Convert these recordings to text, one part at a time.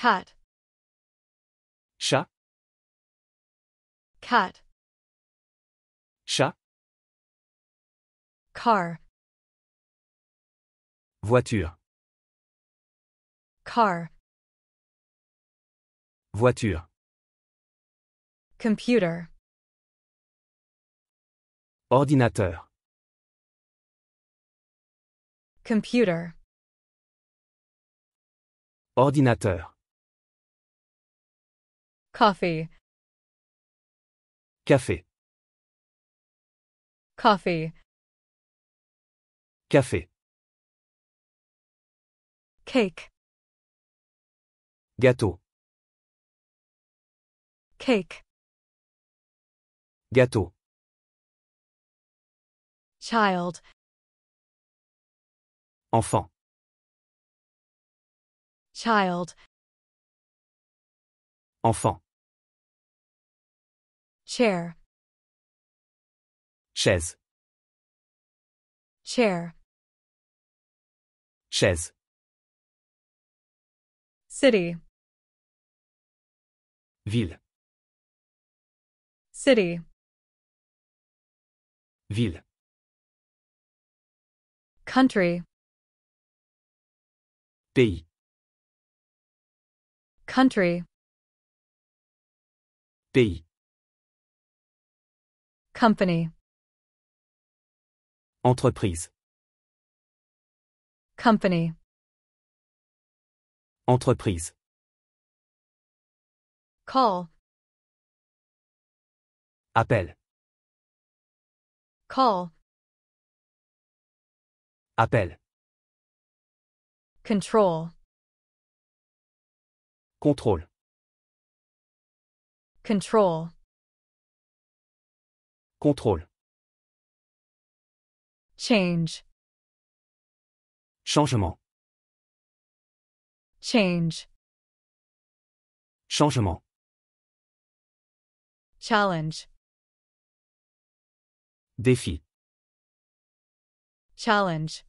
cut shut cut chat car voiture car voiture computer ordinateur computer ordinateur Coffee. Café. Coffee. Café. Cake. Gâteau. Cake. Gâteau. Child. Enfant. Child. Enfant. Chair. Chaise. Chair. Chaise. City. Ville. City. Ville. Country. Pays. Country. Pays. Company. Entreprise. Company. Entreprise. Call. Appel. Call. Appel. Control. Contrôle. Control. Contrôle. Change. Changement. Change. Changement. Challenge. Défi. Challenge.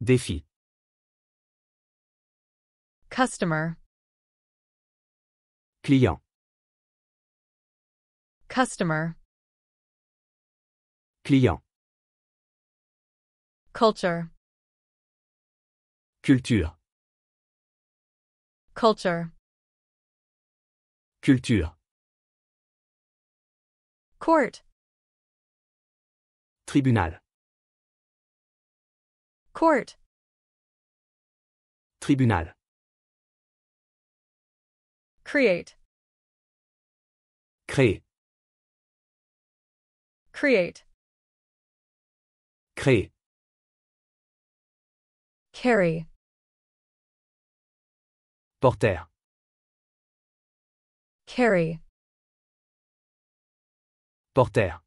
Défi. Customer. Client. Customer. Client. Culture. Culture. Culture. Culture. Court. Tribunal. Court. Tribunal. Create. Créer. Create. Créer. Carry. Porter. Carry. Porter.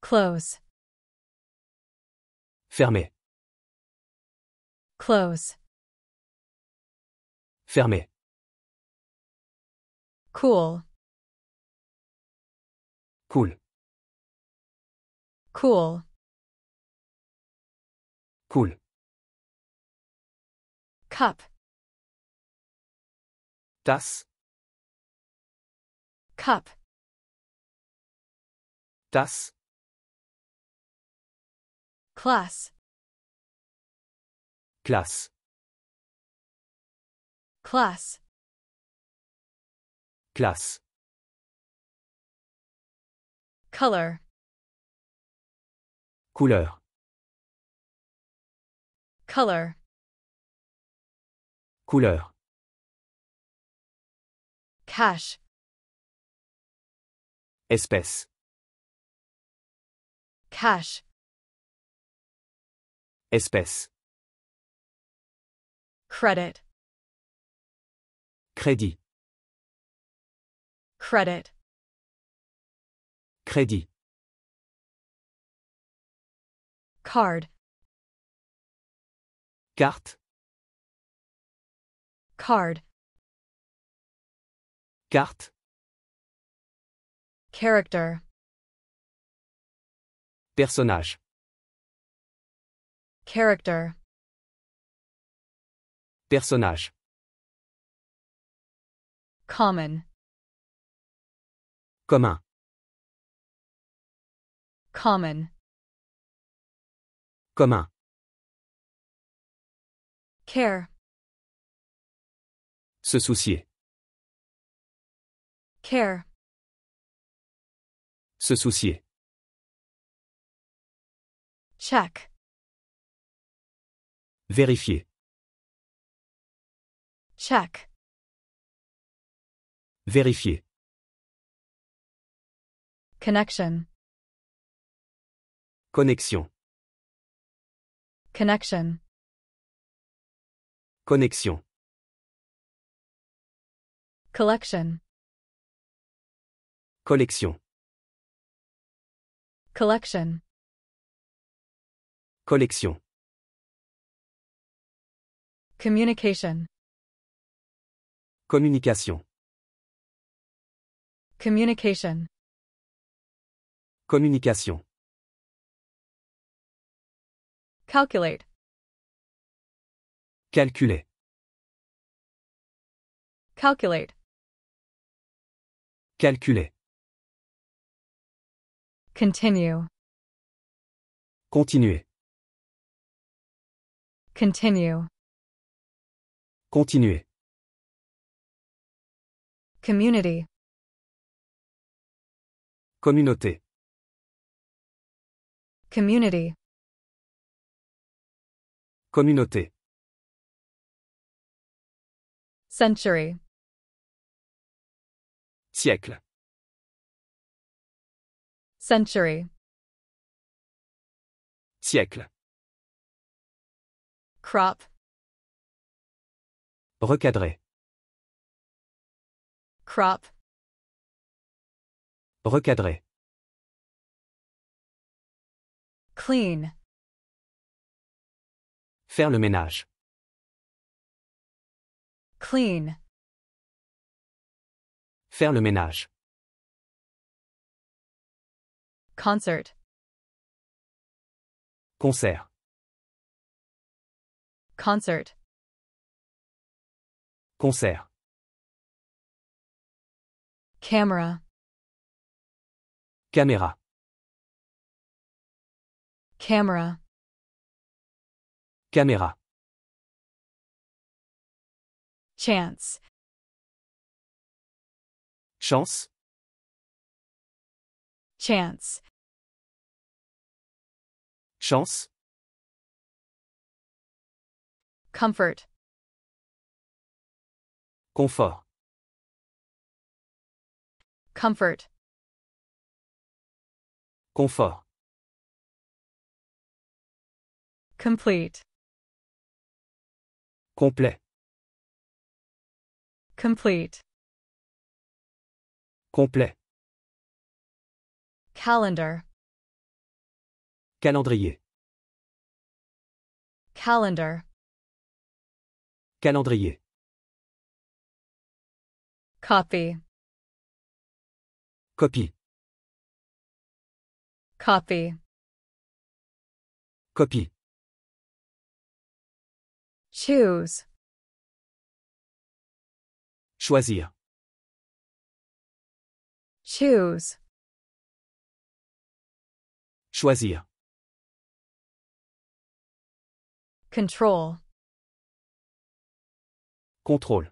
Close. Fermer. Close. Fermer. Cool. Cool. Cool. Cool. Cup. Das. Cup. Das. Class. Class. Class. Class. Color. Couleur. Color. Couleur. Cash. Espèce. Cash. Espèce. Credit. Crédit. Credit. Crédit. Card. Carte. Card. Carte. Character. Personnage. Character. Personnage. Common. Commun. Common. Commun. Care. Se soucier. Care. Se soucier. Check. Vérifier. Check. Vérifier. Connection. Connexion. Connection. Connexion. Collection. Collection. Collection. Collection. Communication. Communication. Communication. Communication. Calculate. Calculer. Calculate. Calculer. Continue. Continuer. Continue. Continuer. Community. Communauté. Communauté. Century. Siècle. Century. Siècle. Crop. Recadrer. Crop. Recadrer. Clean. Faire le ménage. Clean. Faire le ménage. Concert. Concert. Concert. Concert. Camera. Caméra. Camera. Caméra. Chance. Chance. Chance. Chance. Comfort. Confort. Comfort. Confort. Complete. Complet. Complete. Complet. Calendar. Calendrier. Calendar. Calendrier. Copy. Copie. Copy. Copie. Choose. Choisir. Choose. Choisir. Control. Contrôle.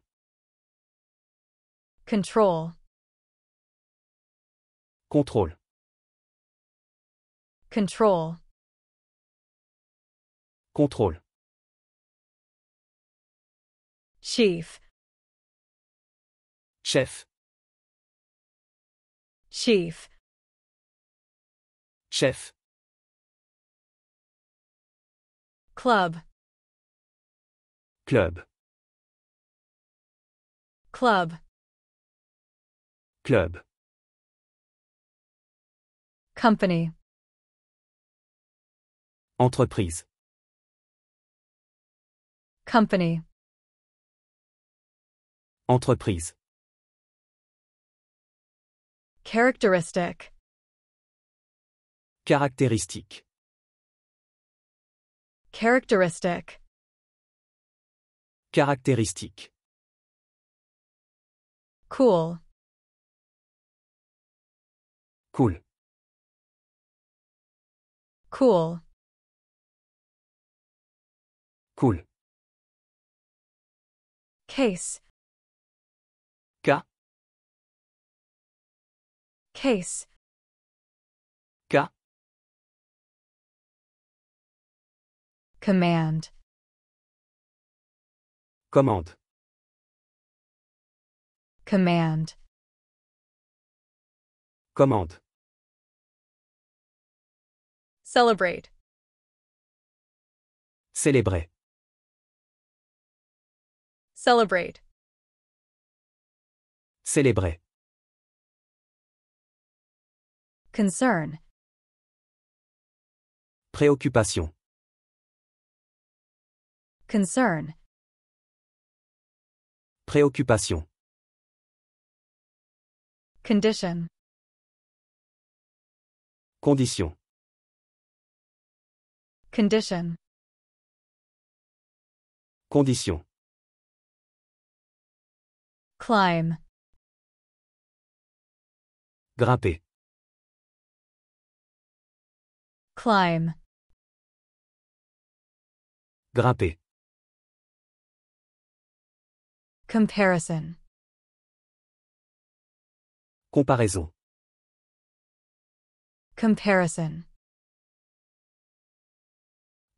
Control. Contrôle. Control. Contrôle. Chief. Chef. Chief. Chef. Club. Club. Club. Club. Company. Entreprise. Company. Entreprise. Characteristic. Caractéristique. Characteristic. Caractéristique. Cool. Cool. Cool. Cool. Case. case. Ka. Command. Commande. Command. Commande. Celebrate. Célébrer. Celebrate. Célébrer. Concern. Préoccupation. Concern. Préoccupation. Condition. Condition. Condition. Condition. Climb. Grimper. Climb. Grimper. Comparison. Comparaison. Comparison.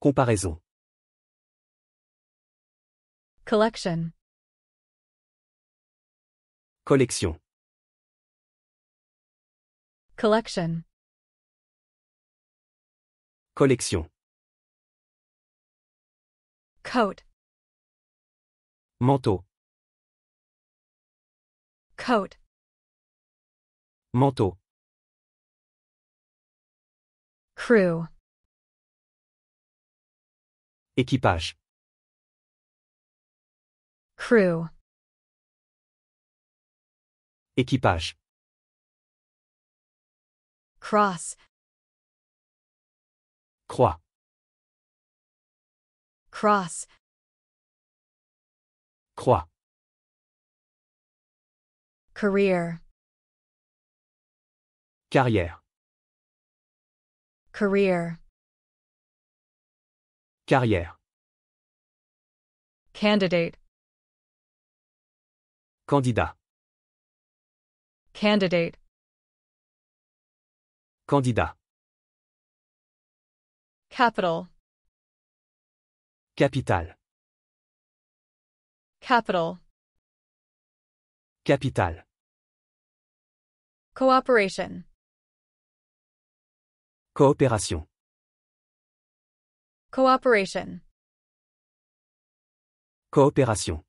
Comparaison. Collection. Collection. Collection. Collection. Coat. Manteau. Coat. Manteau. Crew. Équipage. Crew. Équipage. Cross croix cross croix career carrière career carrière candidate candidat candidate candidat Capital. Capital. Capital. Capital. Cooperation. Coopération. Cooperation. Coopération.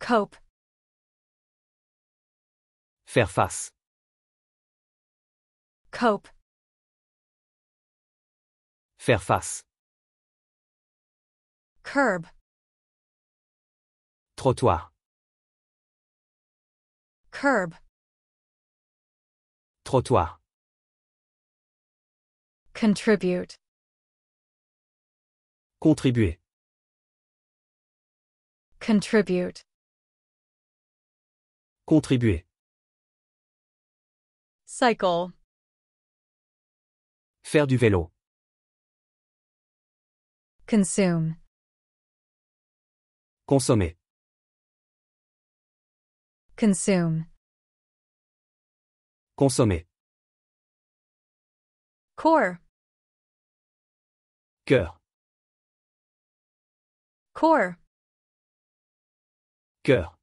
Cope. Faire face. Cope. Faire face. Curb. Trottoir. Curb. Trottoir. Contribute. Contribuer. Contribute. Contribuer. Cycle. Faire du vélo. Consume. Consommer. Consume. Consommer. Core. Cœur. Core. Cœur.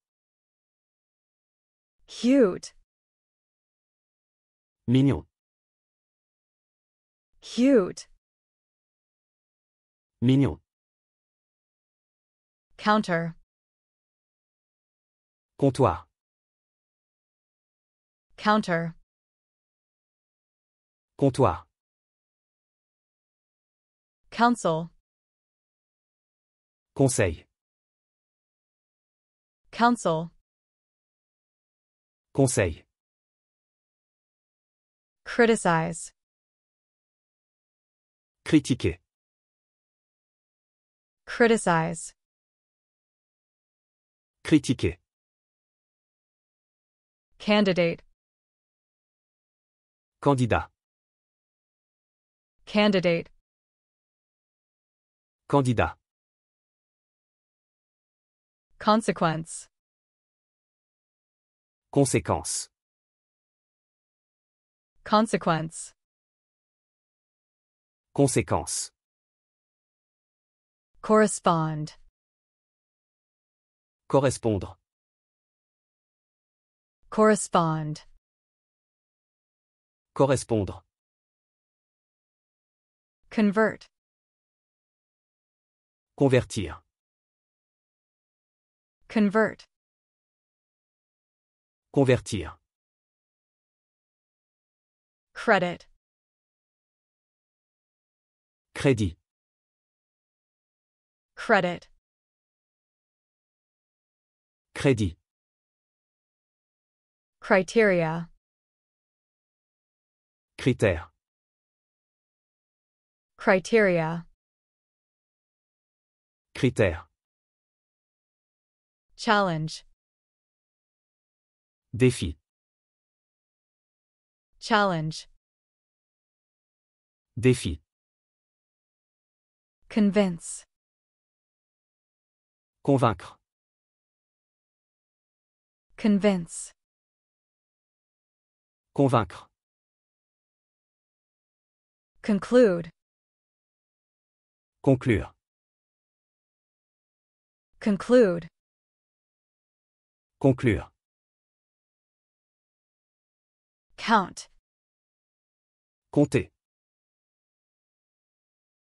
Cute. Mignon. Cute. Mignon. Counter. Comptoir. Counter. Comptoir. Council. Conseil. Council. Conseil. Criticise. Critiquer. Criticize. Critiquer. Candidate. Candidat. Candidate. Candidat. Consequence. Conséquence. Consequence. Conséquence. Correspond. Correspondre. Correspond. Correspondre. Convert. Convertir. Convert. Convertir. Credit. Crédit. Credit. Crédit. Criteria. Critère. Criteria. Critère. Challenge. Défi. Challenge. Défi. Convince. Convaincre. Convince. Convaincre. Conclude. Conclure. Conclude. Conclure. Count. Compter.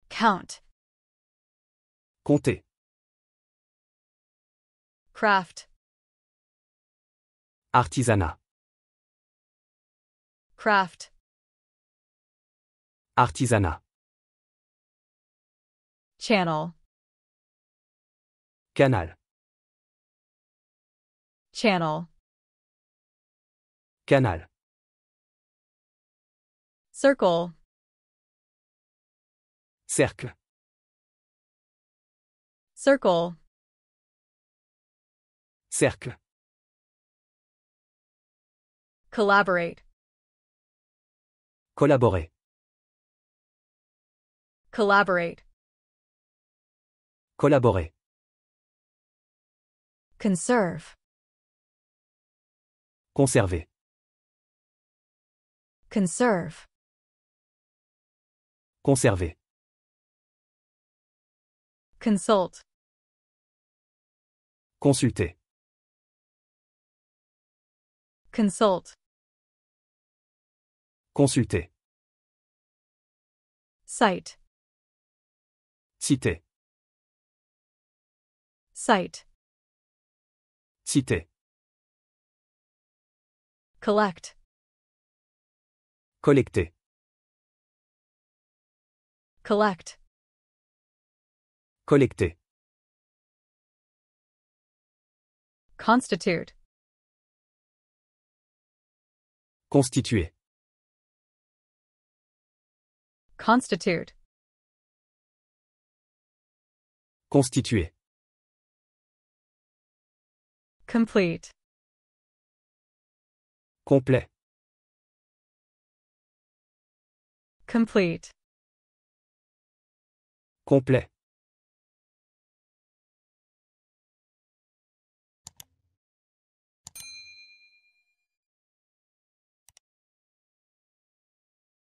Count. Compter. Craft. Artisanat. Craft. Artisanat. Channel. Canal. Channel. Canal. Circle. Cercle. Circle. Cercle. Collaborate. Collaborer. Collaborate. Collaborer. Conserve. Conserver. Conserve. Conserver. Consult. Consulter. Consult. Consulter. Cite. Citer. Cite. Citer. Collect. Collecter. Collect. Collecter. Constitute. Constituer. Constitute. Constituer. Complete. Complet. Complete. Complet.